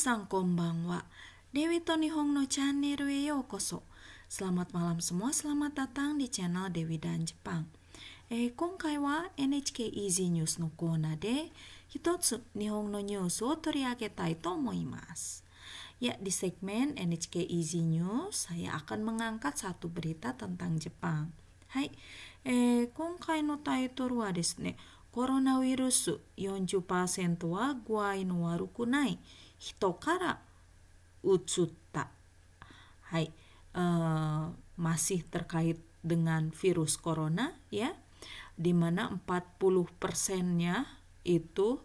Dewi Toni Selamat malam semua, selamat datang di channel Dewi dan Jepang. Eh, kongkai wa NHK Easy News no kona de, hitotsu Nihon no news wo tori agetai to Ya, di segmen NHK Easy News, saya akan mengangkat satu berita tentang Jepang. Hai, eh, kongkai no taitoru wa desu ne, Coronavirus 40% wa guai no waruku nai. 人から移った。Hai, masih terkait dengan virus corona ya, di mana 40 persennya itu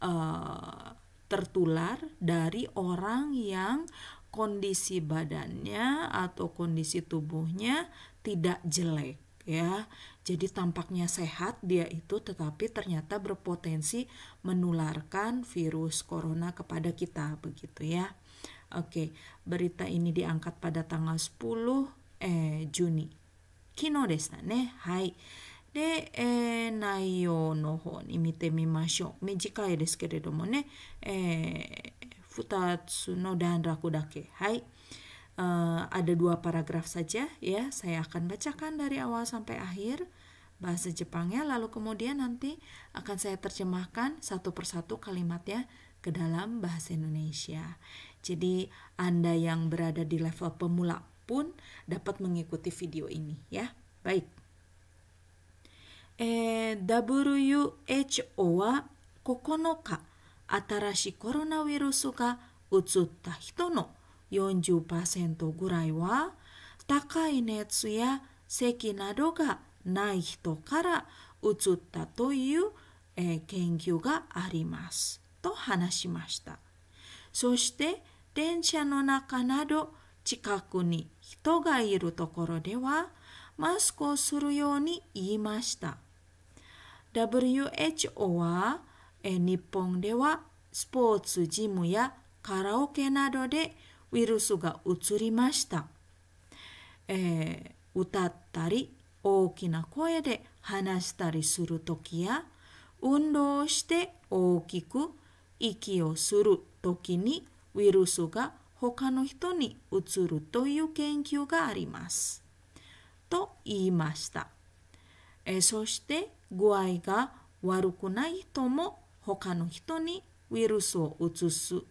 uh, tertular dari orang yang kondisi badannya atau kondisi tubuhnya tidak jelek ya. Jadi tampaknya sehat dia itu tetapi ternyata berpotensi menularkan virus corona kepada kita begitu ya. Oke, berita ini diangkat pada tanggal 10 eh Juni. Kino desa ne. Hai. Eh, ne, でえー内容の方に見てみましょう短いですけれどもねえー2 eh, hai. Eh, ada dua paragraf saja ya. Saya akan bacakan dari awal sampai akhir bahasa Jepangnya lalu kemudian nanti akan saya terjemahkan satu persatu kalimatnya ke dalam bahasa Indonesia. Jadi Anda yang berada di level pemula pun dapat mengikuti video ini ya. Baik. Eh, WHO wa hito no. 40%ぐらいは高い熱や咳などがない人からうつったという、えー、研究がありますと話しましたそして電車の中など近くに人がいるところではマスクをするように言いました WHO は、えー、日本ではスポーツジムやカラオケなどでウイルスがうつりました、えー、歌ったり大きな声で話したりする時や運動して大きく息をする時にウイルスが他の人にうつるという研究があります。と言いました。えそして具合が悪くない人も他の人にウイルスをうつす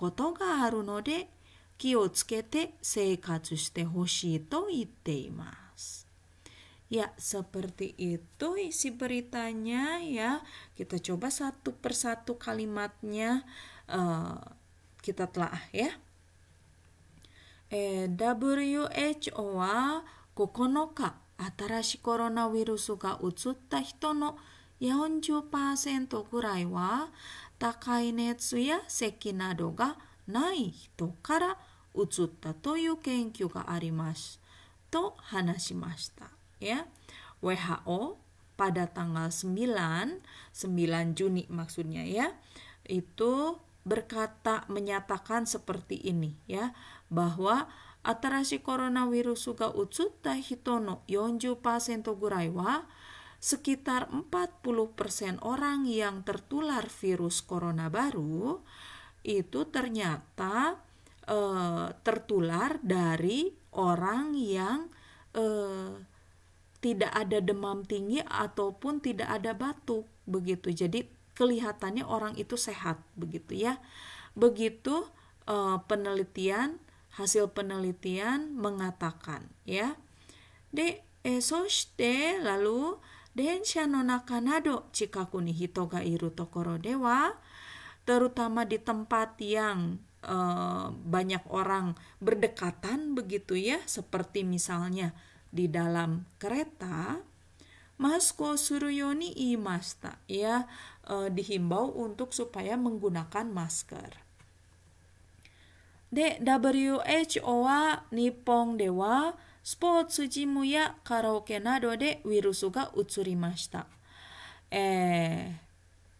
ことがあるので気をつけて生活してほしいと言っています。Ya, seperti itu isi beritanya ya. Kita coba satu persatu kalimatnya uh, kita telah ya. Eh, WHO は9日新しいコロナウイルスが移った人の40%ぐらいは高い熱や咳などがない人からうつったという研究がありますと話しました。Ya, WHO pada tanggal 9, 9 Juni maksudnya ya, itu berkata menyatakan seperti ini ya, bahwa 新しいコロナウイルスが移った人の40%ぐらいは sekitar 40% orang yang tertular virus corona baru itu ternyata e, tertular dari orang yang e, tidak ada demam tinggi ataupun tidak ada batuk begitu. Jadi kelihatannya orang itu sehat begitu ya. Begitu e, penelitian hasil penelitian mengatakan ya. De esosde lalu iru 電車の中など近くに人がいるところでは terutama di tempat yang uh, banyak orang berdekatan begitu ya seperti misalnya di dalam kereta Masko Suryoni imasta ya uh, dihimbau untuk supaya menggunakan masker. De WHO wa Nipong Dewa スポーツジムやカラオケなどでウイルスがうつりました、え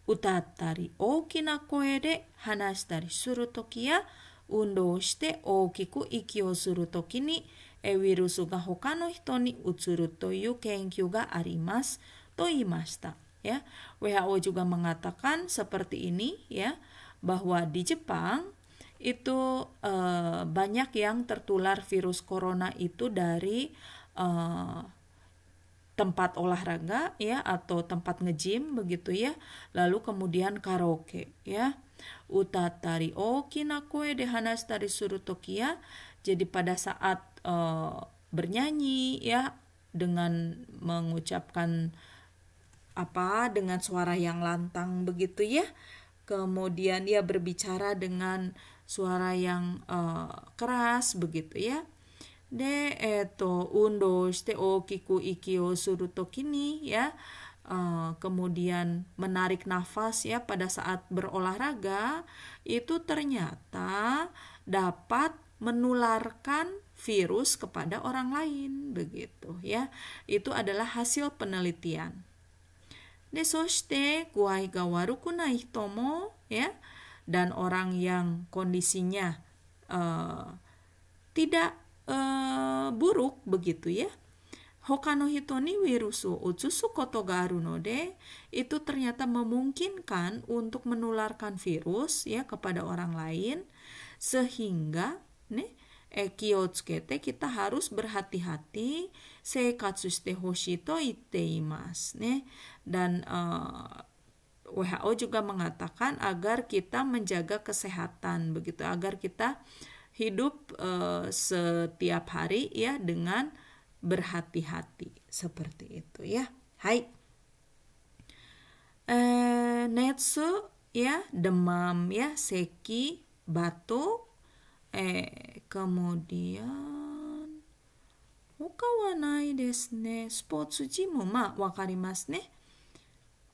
ー、歌ったり大きな声で話したりする時や運動して大きく息をする時にウイルスが他の人にうつるという研究がありますと言いました。Ya, WHO juga mengatakan seperti ini ya bahwa di Jepang itu uh, banyak yang tertular virus corona itu dari uh, tempat olahraga ya atau tempat ngejim begitu ya lalu kemudian karaoke ya uta tari utatari de dehanas tari suru tokia jadi pada saat uh, bernyanyi ya dengan mengucapkan apa dengan suara yang lantang begitu ya kemudian dia berbicara dengan suara yang uh, keras begitu ya. De eto undo shite o kiku iki o suru kini ya. Uh, kemudian menarik nafas ya pada saat berolahraga itu ternyata dapat menularkan virus kepada orang lain begitu ya. Itu adalah hasil penelitian. De soshite kuai gawaru kunai tomo ya dan orang yang kondisinya uh, tidak uh, buruk begitu ya. Hokano hitoni ni wirusu utsusu koto ga arunode itu ternyata memungkinkan untuk menularkan virus ya kepada orang lain sehingga nih ekiotsukete eh, kita harus berhati-hati seikatsu shite hoshi to itte imasu ne dan uh, WHO juga mengatakan agar kita menjaga kesehatan begitu agar kita hidup uh, setiap hari ya dengan berhati-hati seperti itu ya. Hai. Eh, netsu ya demam ya seki batuk eh kemudian muka desu ne spotsu jimu ma wakarimasu ne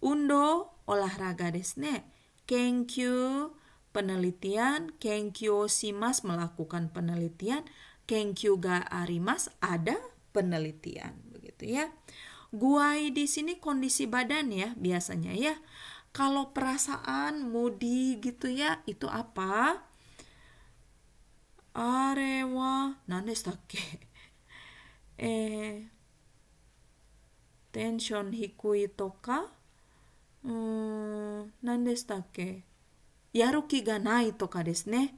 Undo olahraga desne. Kenkyu penelitian. Kenkyu simas melakukan penelitian. Kenkyu ga arimas ada penelitian begitu ya. Guai di sini kondisi badan ya biasanya ya. Kalau perasaan moody gitu ya itu apa? Arewa nanestake. Eh tension hikui toka うーん何でしたっけやる気がないとかですね。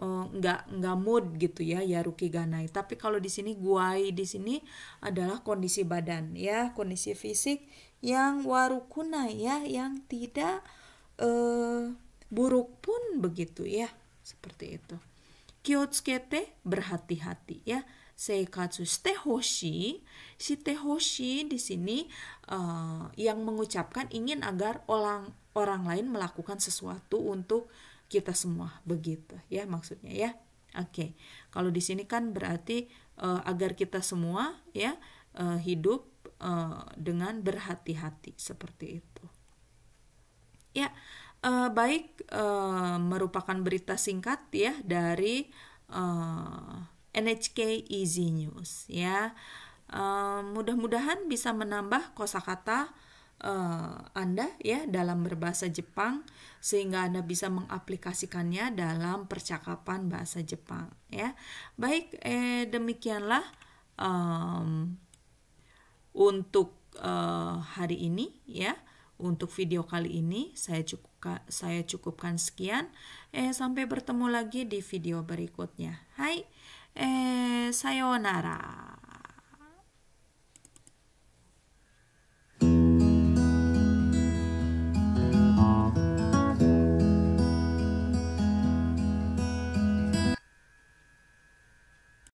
nggak uh, nggak mood gitu ya ya ruki ganai tapi kalau di sini guai di sini adalah kondisi badan ya kondisi fisik yang warukuna ya yang tidak uh, buruk pun begitu ya seperti itu kyotsukete berhati-hati ya seikatsu tehoshi. Si tehoshi di sini uh, yang mengucapkan ingin agar orang orang lain melakukan sesuatu untuk kita semua begitu ya maksudnya ya. Oke. Okay. Kalau di sini kan berarti uh, agar kita semua ya uh, hidup uh, dengan berhati-hati seperti itu. Ya, uh, baik uh, merupakan berita singkat ya dari uh, NHK Easy News ya. Uh, mudah-mudahan bisa menambah kosakata uh, Anda ya dalam berbahasa Jepang sehingga Anda bisa mengaplikasikannya dalam percakapan bahasa Jepang ya. Baik, eh, demikianlah um, untuk uh, hari ini ya. Untuk video kali ini saya cukup saya cukupkan sekian. Eh sampai bertemu lagi di video berikutnya. Hai. えー、さようなら。